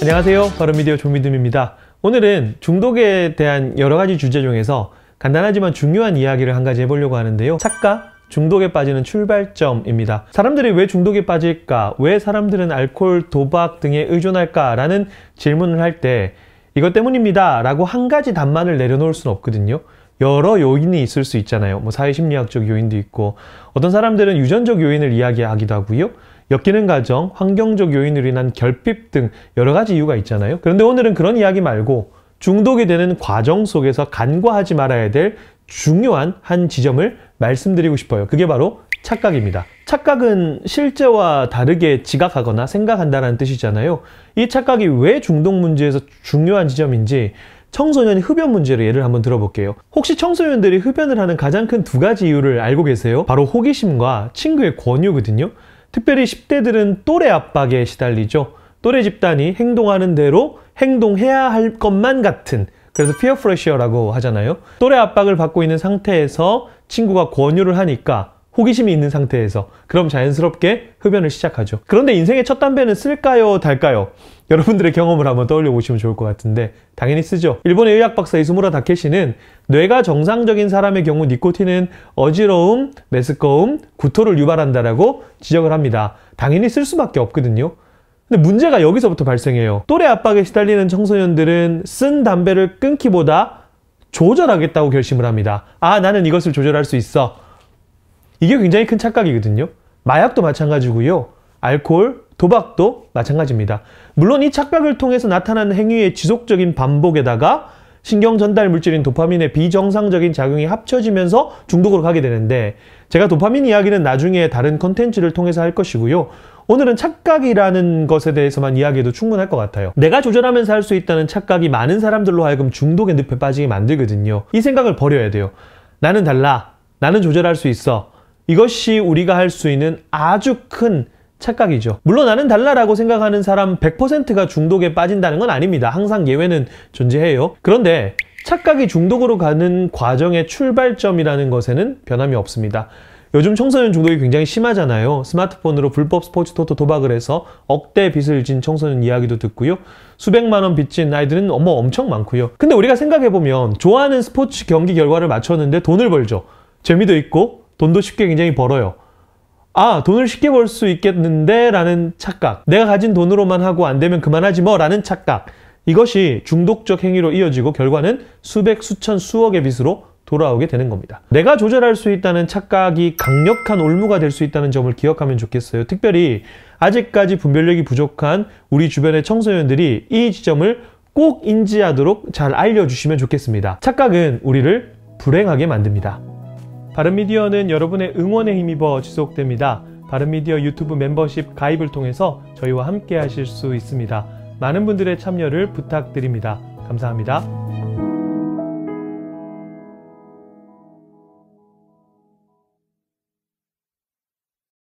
안녕하세요. 바른미디어 조미듬입니다. 오늘은 중독에 대한 여러 가지 주제 중에서 간단하지만 중요한 이야기를 한 가지 해보려고 하는데요. 착각, 중독에 빠지는 출발점입니다. 사람들이 왜 중독에 빠질까? 왜 사람들은 알코올, 도박 등에 의존할까? 라는 질문을 할 때 이것 때문입니다. 라고 한 가지 답만을 내려놓을 수는 없거든요. 여러 요인이 있을 수 있잖아요. 뭐 사회심리학적 요인도 있고 어떤 사람들은 유전적 요인을 이야기하기도 하고요. 엮이는 가정, 환경적 요인으로 인한 결핍 등 여러 가지 이유가 있잖아요. 그런데 오늘은 그런 이야기 말고 중독이 되는 과정 속에서 간과하지 말아야 될 중요한 한 지점을 말씀드리고 싶어요. 그게 바로 착각입니다. 착각은 실제와 다르게 지각하거나 생각한다는 뜻이잖아요. 이 착각이 왜 중독 문제에서 중요한 지점인지 청소년 흡연 문제로 예를 한번 들어볼게요. 혹시 청소년들이 흡연을 하는 가장 큰 두 가지 이유를 알고 계세요? 바로 호기심과 친구의 권유거든요. 특별히 10대들은 또래 압박에 시달리죠. 또래 집단이 행동하는 대로 행동해야 할 것만 같은 그래서 피어 프레셔라고 하잖아요. 또래 압박을 받고 있는 상태에서 친구가 권유를 하니까 호기심이 있는 상태에서 그럼 자연스럽게 흡연을 시작하죠. 그런데 인생의 첫 담배는 쓸까요, 달까요? 여러분들의 경험을 한번 떠올려 보시면 좋을 것 같은데 당연히 쓰죠. 일본의 의학 박사 이수무라 다케시는 뇌가 정상적인 사람의 경우 니코틴은 어지러움, 메스꺼움, 구토를 유발한다라고 지적을 합니다. 당연히 쓸 수밖에 없거든요. 근데 문제가 여기서부터 발생해요. 또래 압박에 시달리는 청소년들은 쓴 담배를 끊기보다 조절하겠다고 결심을 합니다. 아, 나는 이것을 조절할 수 있어. 이게 굉장히 큰 착각이거든요. 마약도 마찬가지고요. 알코올, 도박도 마찬가지입니다. 물론 이 착각을 통해서 나타나는 행위의 지속적인 반복에다가 신경 전달 물질인 도파민의 비정상적인 작용이 합쳐지면서 중독으로 가게 되는데 제가 도파민 이야기는 나중에 다른 컨텐츠를 통해서 할 것이고요. 오늘은 착각이라는 것에 대해서만 이야기해도 충분할 것 같아요. 내가 조절하면서 할 수 있다는 착각이 많은 사람들로 하여금 중독의 늪에 빠지게 만들거든요. 이 생각을 버려야 돼요. 나는 달라. 나는 조절할 수 있어. 이것이 우리가 할 수 있는 아주 큰 착각이죠. 물론 나는 달라라고 생각하는 사람 100%가 중독에 빠진다는 건 아닙니다. 항상 예외는 존재해요. 그런데 착각이 중독으로 가는 과정의 출발점이라는 것에는 변함이 없습니다. 요즘 청소년 중독이 굉장히 심하잖아요. 스마트폰으로 불법 스포츠 토토 도박을 해서 억대 빚을 진 청소년 이야기도 듣고요. 수백만 원 빚진 아이들은 어머 엄청 많고요. 근데 우리가 생각해보면 좋아하는 스포츠 경기 결과를 맞췄는데 돈을 벌죠. 재미도 있고 돈도 쉽게 굉장히 벌어요. 아 돈을 쉽게 벌 수 있겠는데 라는 착각 내가 가진 돈으로만 하고 안 되면 그만하지 뭐 라는 착각 이것이 중독적 행위로 이어지고 결과는 수백 수천 수억의 빚으로 돌아오게 되는 겁니다. 내가 조절할 수 있다는 착각이 강력한 올무가 될 수 있다는 점을 기억하면 좋겠어요. 특별히 아직까지 분별력이 부족한 우리 주변의 청소년들이 이 지점을 꼭 인지하도록 잘 알려주시면 좋겠습니다. 착각은 우리를 불행하게 만듭니다. 바른미디어는 여러분의 응원에 힘입어 지속됩니다. 바른미디어 유튜브 멤버십 가입을 통해서 저희와 함께 하실 수 있습니다. 많은 분들의 참여를 부탁드립니다. 감사합니다.